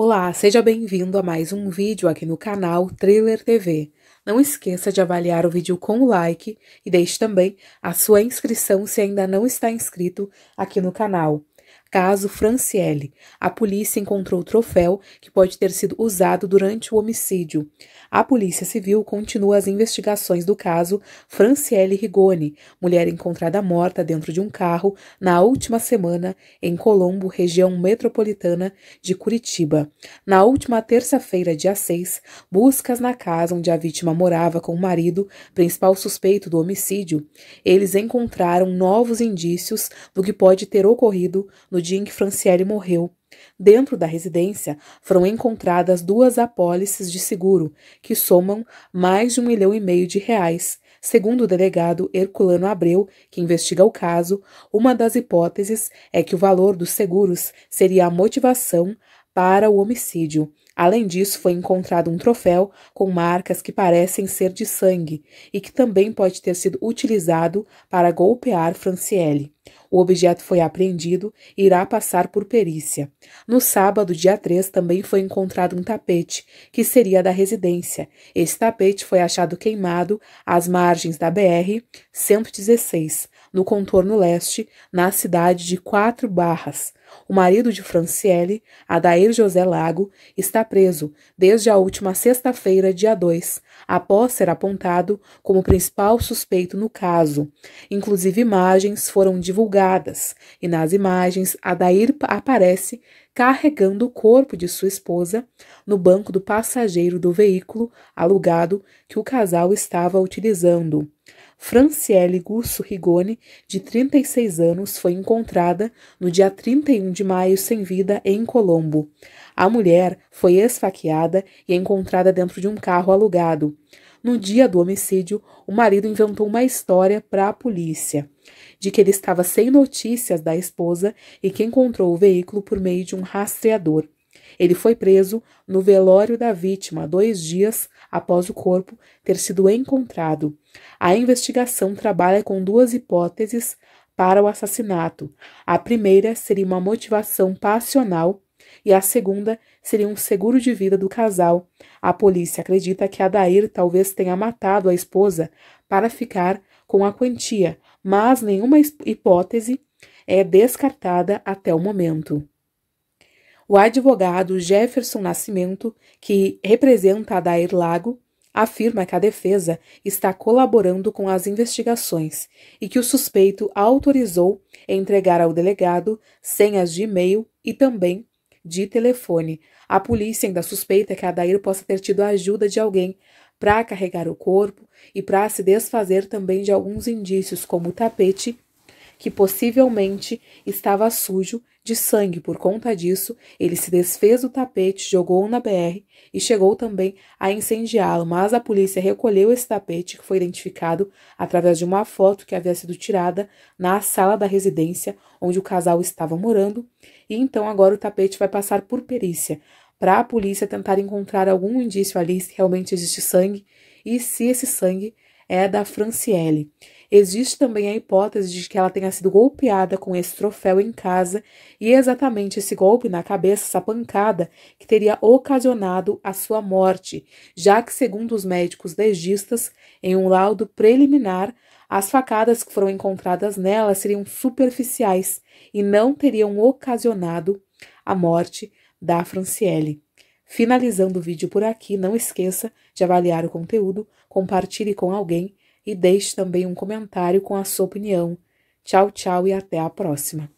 Olá, seja bem-vindo a mais um vídeo aqui no canal Thriller TV. Não esqueça de avaliar o vídeo com o like e deixe também a sua inscrição se ainda não está inscrito aqui no canal. Caso Franciele. A polícia encontrou o troféu que pode ter sido usado durante o homicídio. A Polícia Civil continua as investigações do caso Franciele Rigoni, mulher encontrada morta dentro de um carro na última semana em Colombo, região metropolitana de Curitiba. Na última terça-feira, dia 6, buscas na casa onde a vítima morava com o marido, principal suspeito do homicídio, eles encontraram novos indícios do que pode ter ocorrido no no dia em que Franciele morreu. Dentro da residência foram encontradas duas apólices de seguro, que somam mais de um milhão e meio de reais. Segundo o delegado Herculano Abreu, que investiga o caso, uma das hipóteses é que o valor dos seguros seria a motivação para o homicídio. Além disso, foi encontrado um troféu com marcas que parecem ser de sangue e que também pode ter sido utilizado para golpear Franciele. O objeto foi apreendido e irá passar por perícia. No sábado, dia 3, também foi encontrado um tapete, que seria da residência. Esse tapete foi achado queimado às margens da BR-116, no contorno leste, na cidade de Quatro Barras. O marido de Franciele, Adair José Lago, está preso desde a última sexta-feira, dia 2, após ser apontado como principal suspeito no caso. Inclusive, imagens foram divulgadas e nas imagens, Adair aparece carregando o corpo de sua esposa no banco do passageiro do veículo alugado que o casal estava utilizando. Franciele Gusso Rigoni, de 36 anos, foi encontrada no dia 31 de maio sem vida em Colombo. A mulher foi esfaqueada e é encontrada dentro de um carro alugado. No dia do homicídio, o marido inventou uma história para a polícia de que ele estava sem notícias da esposa e que encontrou o veículo por meio de um rastreador. Ele foi preso no velório da vítima dois dias após o corpo ter sido encontrado. A investigação trabalha com duas hipóteses para o assassinato. A primeira seria uma motivação passional e a segunda seria um seguro de vida do casal. A polícia acredita que Adair talvez tenha matado a esposa para ficar com a quantia, mas nenhuma hipótese é descartada até o momento. O advogado Jefferson Nascimento, que representa Adair Lago, afirma que a defesa está colaborando com as investigações e que o suspeito autorizou entregar ao delegado senhas de e-mail e também de telefone. A polícia ainda suspeita que Adair possa ter tido a ajuda de alguém para carregar o corpo e para se desfazer também de alguns indícios, como o tapete, que possivelmente estava sujo de sangue por conta disso, ele se desfez do tapete, jogou-o na BR e chegou também a incendiá-lo, mas a polícia recolheu esse tapete, que foi identificado através de uma foto que havia sido tirada na sala da residência onde o casal estava morando, e então agora o tapete vai passar por perícia, para a polícia tentar encontrar algum indício ali se realmente existe sangue e se esse sangue é da Franciele. Existe também a hipótese de que ela tenha sido golpeada com esse troféu em casa e é exatamente esse golpe na cabeça, essa pancada, que teria ocasionado a sua morte, já que, segundo os médicos legistas, em um laudo preliminar, as facadas que foram encontradas nela seriam superficiais e não teriam ocasionado a morte da Franciele. Finalizando o vídeo por aqui, não esqueça de avaliar o conteúdo, compartilhe com alguém e deixe também um comentário com a sua opinião. Tchau, tchau e até a próxima!